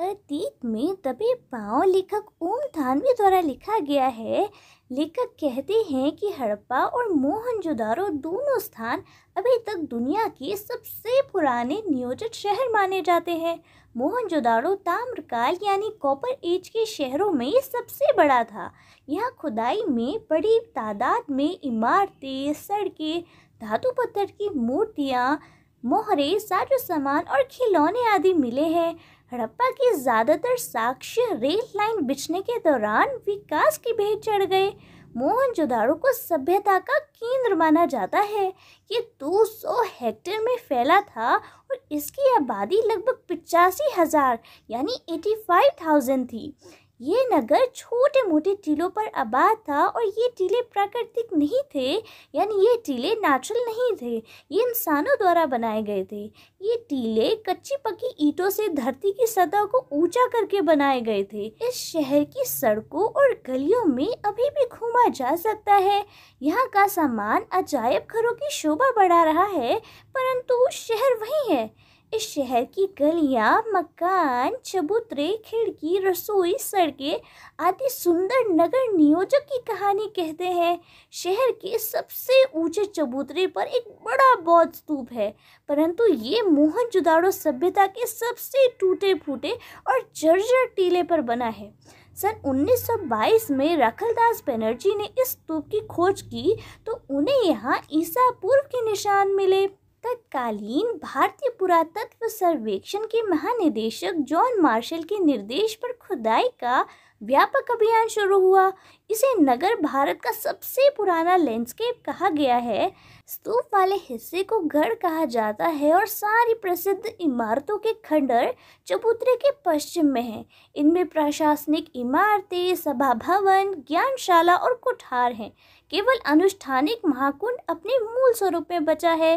अतीत में दबे पाँव लेखक ओम थानवी द्वारा लिखा गया है लेखक कहते हैं कि हड़प्पा और मोहनजोदारो दोनों स्थान अभी तक दुनिया के सबसे पुराने नियोजित शहर माने जाते हैं मोहनजोदारो ताम्रकाल यानी कॉपर एज के शहरों में सबसे बड़ा था यहाँ खुदाई में बड़ी तादाद में इमारतें सड़कें धातु पत्थर की मूर्तियाँ मोहरे साजो सामान और खिलौने आदि मिले हैं हड़प्पा की ज़्यादातर साक्ष्य रेल लाइन बिछने के दौरान विकास की भेंट चढ़ गए मोहनजोदाड़ो को सभ्यता का केंद्र माना जाता है ये 200 हेक्टेयर में फैला था और इसकी आबादी लगभग पिचासी हज़ार यानी 85,000 थी ये नगर छोटे मोटे टीलों पर आबाद था और ये टीले प्राकृतिक नहीं थे यानी ये टीले नेचुरल नहीं थे ये इंसानों द्वारा बनाए गए थे ये टीले कच्ची पक्की ईंटों से धरती की सतह को ऊंचा करके बनाए गए थे इस शहर की सड़कों और गलियों में अभी भी घूमा जा सकता है यहाँ का सामान अजायब घरों की शोभा बढ़ा रहा है परंतु शहर वही है इस शहर की गलियां, मकान चबूतरे खिड़की रसोई सड़कें आदि सुंदर नगर नियोजक की कहानी कहते हैं शहर के सबसे ऊंचे चबूतरे पर एक बड़ा बौद्ध स्तूप है परंतु ये जुदाड़ो सभ्यता के सबसे टूटे फूटे और जर्जर टीले पर बना है सन 1922 में रखलदास बनर्जी ने इस स्तूप की खोज की तो उन्हें यहाँ ईसा पूर्व के निशान मिले तत्कालीन भारतीय पुरातत्व सर्वेक्षण के महानिदेशक जॉन मार्शल के निर्देश पर खुदाई का व्यापक अभियान शुरू हुआ इसे नगर भारत का सबसे पुराना लैंडस्केप कहा गया है स्तूप वाले हिस्से को गढ़ कहा जाता है और सारी प्रसिद्ध इमारतों के खंडर चबूतरे के पश्चिम में हैं इनमें प्रशासनिक इमारतें सभा भवन ज्ञानशाला और कोठार हैं केवल अनुष्ठानिक महाकुंड अपने मूल स्वरूप में बचा है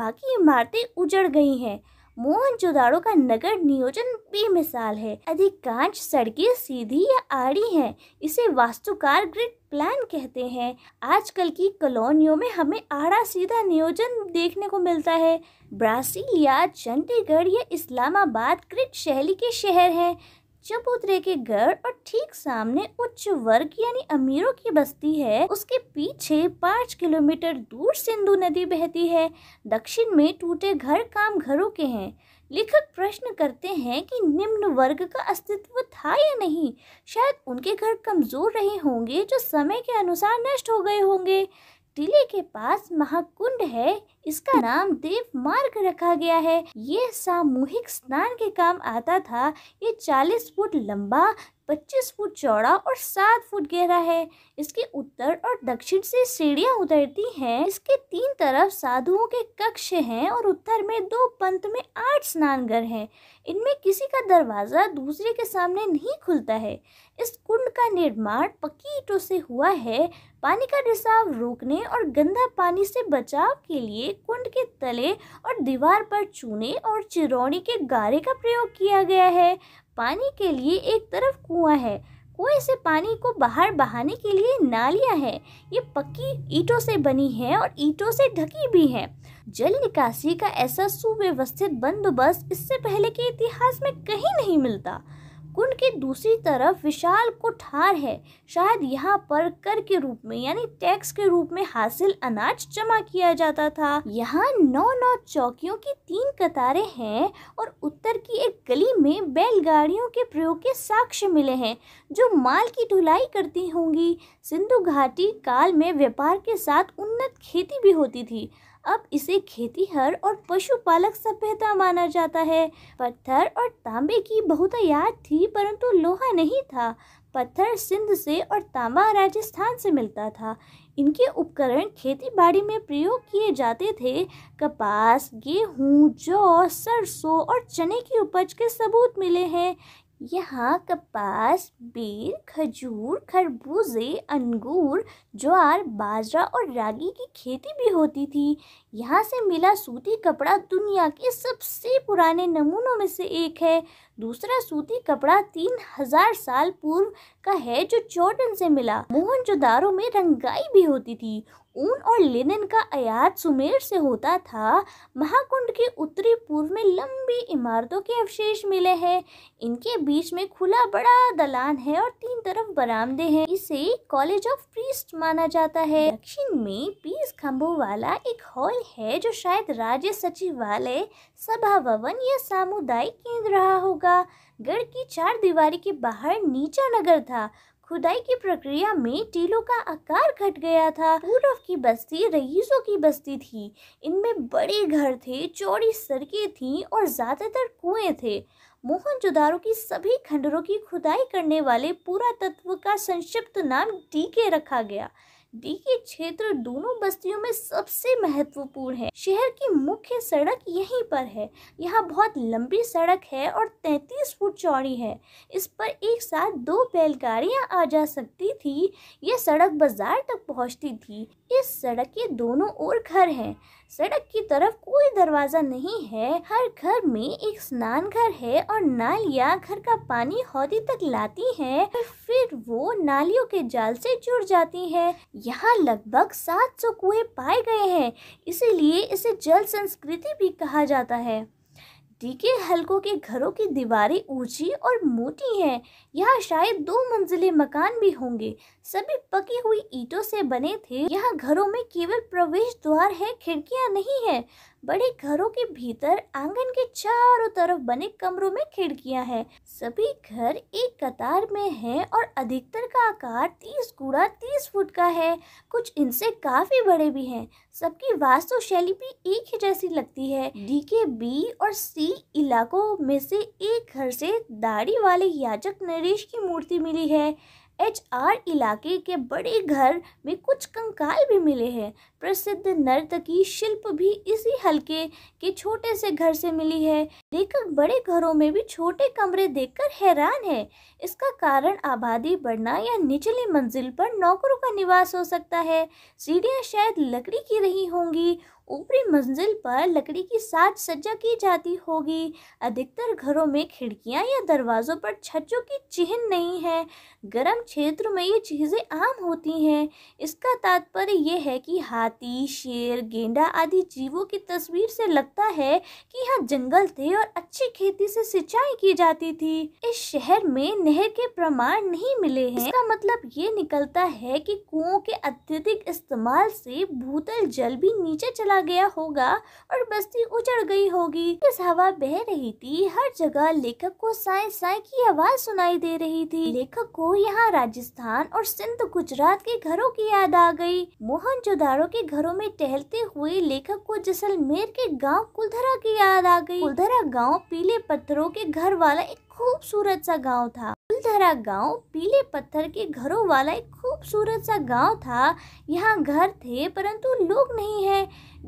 बाकी इमारतें उजड़ गई हैं मोहन जोदाड़ो का नगर नियोजन बेमिसाल है अधिकांश सड़कें सीधी या आड़ी हैं इसे वास्तुकार ग्रिड प्लान कहते हैं आजकल की कॉलोनियों में हमें आड़ा सीधा नियोजन देखने को मिलता है ब्रासिलिया या चंडीगढ़ या इस्लामाबाद ग्रिड शैली के शहर हैं चबूतरे के घर और ठीक सामने उच्च वर्ग यानी अमीरों की बस्ती है उसके पीछे पाँच किलोमीटर दूर सिंधु नदी बहती है दक्षिण में टूटे घर काम घरों के हैं लेखक प्रश्न करते हैं कि निम्न वर्ग का अस्तित्व था या नहीं शायद उनके घर कमज़ोर रहे होंगे जो समय के अनुसार नष्ट हो गए होंगे टीले के पास महाकुंड है इसका नाम देव मार्ग रखा गया है ये सामूहिक स्नान के काम आता था ये 40 फुट लंबा पच्चीस फुट चौड़ा और सात फुट गहरा है इसके उत्तर और दक्षिण से सीढ़ियां उतरती हैं इसके तीन तरफ साधुओं के कक्ष हैं और उत्तर में दो पंत में आठ स्नानघर हैं इनमें किसी का दरवाज़ा दूसरे के सामने नहीं खुलता है इस कुंड का निर्माण पक्की ईटों से हुआ है पानी का रिसाव रोकने और गंदा पानी से बचाव के लिए कुंड के तले और दीवार पर चूने और चिरौनी के गारे का प्रयोग किया गया है पानी के लिए एक तरफ कुआं है कुएं से पानी को बाहर बहाने के लिए नालियां हैं ये पक्की ईंटों से बनी है और ईंटों से ढकी भी है जल निकासी का ऐसा सुव्यवस्थित बंदोबस्त इससे पहले के इतिहास में कहीं नहीं मिलता कुंड की दूसरी तरफ विशाल कुठार है शायद यहाँ पर कर के रूप में यानी टैक्स के रूप में हासिल अनाज जमा किया जाता था यहाँ नौ नौ चौकियों की तीन कतारें हैं और उत्तर की एक गली में बैलगाड़ियों के प्रयोग के साक्ष्य मिले हैं जो माल की ढुलाई करती होंगी सिंधु घाटी काल में व्यापार के साथ उन्नत खेती भी होती थी अब इसे खेतीहर और पशुपालक सभ्यता माना जाता है पत्थर और तांबे की बहुत याद थी परंतु लोहा नहीं था पत्थर सिंध से और तांबा राजस्थान से मिलता था इनके उपकरण खेती बाड़ी में प्रयोग किए जाते थे कपास गेहूँ जौ सरसों और चने की उपज के सबूत मिले हैं यहाँ कपास बेर खजूर खरबूजे अंगूर ज्वार बाजरा और रागी की खेती भी होती थी यहाँ से मिला सूती कपड़ा दुनिया के सबसे पुराने नमूनों में से एक है दूसरा सूती कपड़ा तीन हजार साल पूर्व का है जो चोटन से मिला मोहनजोदारो में रंगाई भी होती थी ऊन और लिनन का आयात सुमेर से होता था महाकुंड के उत्तरी पूर्व में लंबी इमारतों के अवशेष मिले हैं इनके बीच में खुला बड़ा दलान है और तीन तरफ बरामदे हैं इसे कॉलेज ऑफ प्रीस्ट माना जाता है दक्षिण में बीस खम्भों वाला एक हॉल है जो शायद राज्य सचिवालय सभा भवन या सामुदायिक केंद्र रहा होगा गढ़ की चार दीवारी के बाहर नीचा नगर था खुदाई की प्रक्रिया में टीलों का आकार घट गया था पूरव की बस्ती रईसों की बस्ती थी इनमें बड़े घर थे चौड़ी सड़कें थीं और ज़्यादातर कुएं थे मोहनजोदारो की सभी खंडरों की खुदाई करने वाले पुरातत्व का संक्षिप्त नाम टीके रखा गया दी के क्षेत्र दोनों बस्तियों में सबसे महत्वपूर्ण है शहर की मुख्य सड़क यहीं पर है यहाँ बहुत लंबी सड़क है और 33 फुट चौड़ी है इस पर एक साथ दो बैलगाड़ियाँ आ जा सकती थी यह सड़क बाजार तक पहुँचती थी इस सड़क के दोनों ओर घर हैं। सड़क की तरफ कोई दरवाजा नहीं है हर घर में एक स्नान घर है और नालियाँ घर का पानी हौदी तक लाती हैं फिर वो नालियों के जाल से जुड़ जाती है यहाँ लगभग 700 कुएं पाए गए हैं इसीलिए इसे जल संस्कृति भी कहा जाता है डीके हल्कों के घरों की दीवारें ऊंची और मोटी हैं यहाँ शायद दो मंजिले मकान भी होंगे सभी पकी हुई ईटों से बने थे यहाँ घरों में केवल प्रवेश द्वार है खिड़कियाँ नहीं है बड़े घरों के भीतर आंगन के चारों तरफ बने कमरों में खिड़कियाँ हैं सभी घर एक कतार में है और अधिकतर का आकार तीस गुड़ा तीस फुट का है कुछ इनसे काफी बड़े भी हैं सबकी वास्तु शैली भी एक ही जैसी लगती है डी के बी और सी इलाकों में से एक घर से दाढ़ी वाले याचक नरेश की मूर्ति मिली है एच आर इलाके के बड़े घर में कुछ कंकाल भी मिले हैं प्रसिद्ध नर्तकी शिल्प भी इसी हलके के छोटे से घर से मिली है लेखक बड़े घरों में भी छोटे कमरे देखकर हैरान है इसका कारण आबादी बढ़ना या निचली मंजिल पर नौकरों का निवास हो सकता है सीढ़ियां शायद लकड़ी की रही होंगी ऊपरी मंजिल पर लकड़ी की साज सज्जा की जाती होगी अधिकतर घरों में खिड़कियां या दरवाज़ों पर छज्जों की चिन्ह नहीं है गर्म क्षेत्र में ये चीज़ें आम होती हैं इसका तात्पर्य यह है कि हाथी शेर गेंडा आदि जीवों की तस्वीर से लगता है कि यहाँ जंगल थे और अच्छी खेती से सिंचाई की जाती थी इस शहर में नहर के प्रमाण नहीं मिले हैं इसका मतलब ये निकलता है कि कुओं के अत्यधिक इस्तेमाल से भूतल जल भी नीचे चला आ गया होगा और बस्ती उजड़ गई होगी इस हवा बह रही थी हर जगह लेखक को साय साय की आवाज सुनाई दे रही थी लेखक को यहाँ राजस्थान और सिंध गुजरात के घरों की याद आ गई मोहन जोदारो के घरों में टहलते हुए लेखक को जैसलमेर के गांव कुलधरा की याद आ गई कुलधरा गांव पीले पत्थरों के घर वाला एक खूबसूरत सा गांव था फुलधरा गांव पीले पत्थर के घरों वाला एक खूबसूरत सा गांव था यहाँ घर थे परंतु लोग नहीं है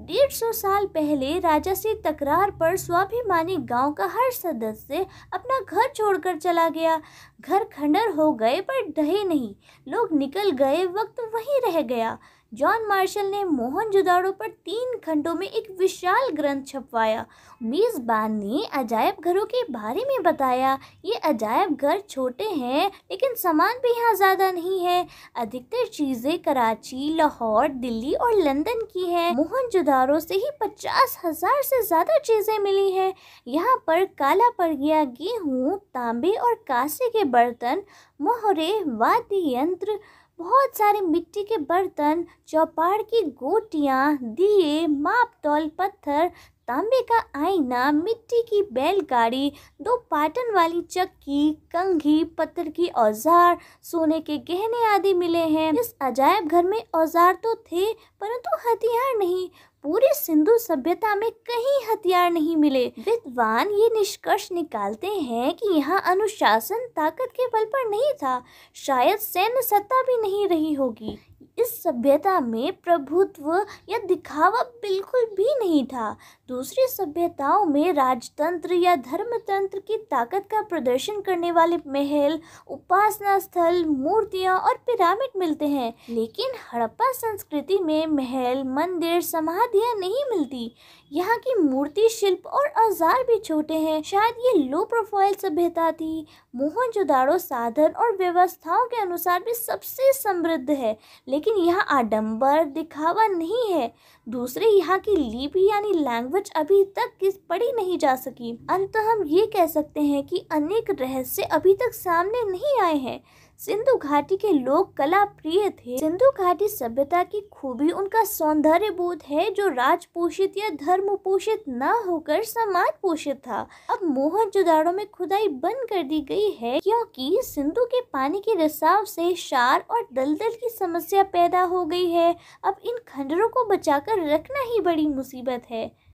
डेढ़ सौ साल पहले राजा से तकरार पर स्वाभिमानी गांव का हर सदस्य अपना घर छोड़कर चला गया घर खंडर हो गए पर ढहे नहीं लोग निकल गए वक्त वहीं रह गया जॉन मार्शल ने मोहन जुदाड़ो पर तीन खंडों में एक विशाल ग्रंथ छपवाया मेज़बान ने अजायब घरों के बारे में बताया ये अजायब घर छोटे हैं लेकिन सामान भी यहाँ ज़्यादा नहीं है अधिकतर चीज़ें कराची लाहौर दिल्ली और लंदन की है मोहन जुदारो से ही पचास हज़ार से ज़्यादा चीज़ें मिली हैं यहाँ पर काला पड़ गया गेहूँ तांबे और कांसे के बर्तन मोहरे वाद्य यंत्र बहुत सारे मिट्टी के बर्तन चौपाड़ की गोटियाँ दिए माप तौल पत्थर तांबे का आईना मिट्टी की बैलगाड़ी दो पाटन वाली चक्की कंघी पत्थर की औजार सोने के गहने आदि मिले हैं इस अजायब घर में औजार तो थे परंतु हथियार नहीं पूरे सिंधु सभ्यता में कहीं हथियार नहीं मिले विद्वान ये निष्कर्ष निकालते हैं कि यहाँ अनुशासन ताकत के बल पर नहीं था शायद सैन्य सत्ता भी नहीं रही होगी इस सभ्यता में प्रभुत्व या दिखावा बिल्कुल भी नहीं था दूसरी सभ्यताओं में राजतंत्र या धर्मतंत्र की ताकत का प्रदर्शन करने वाले महल उपासना स्थल मूर्तियां और पिरामिड मिलते हैं लेकिन हड़प्पा संस्कृति में महल मंदिर समाधियां नहीं मिलती यहाँ की मूर्ति शिल्प और औजार भी छोटे हैं शायद ये लो प्रोफाइल सभ्यता थी मोहन साधन और व्यवस्थाओं के अनुसार भी सबसे समृद्ध है लेकिन यहाँ आडंबर दिखावा नहीं है दूसरे यहाँ की लिपि यानी लैंग्वेज अभी तक किस पढ़ी नहीं जा सकी अंत हम ये कह सकते हैं कि अनेक रहस्य अभी तक सामने नहीं आए हैं सिंधु घाटी के लोग कला प्रिय थे सिंधु घाटी सभ्यता की खूबी उनका सौंदर्य बोध है जो राज पोषित या धर्म पोषित न होकर समाज पोषित था अब जुदाड़ो में खुदाई बंद कर दी गई है क्योंकि सिंधु के पानी के रिसाव से शार और दलदल की समस्या पैदा हो गई है अब इन खंडरों को बचाकर रखना ही बड़ी मुसीबत है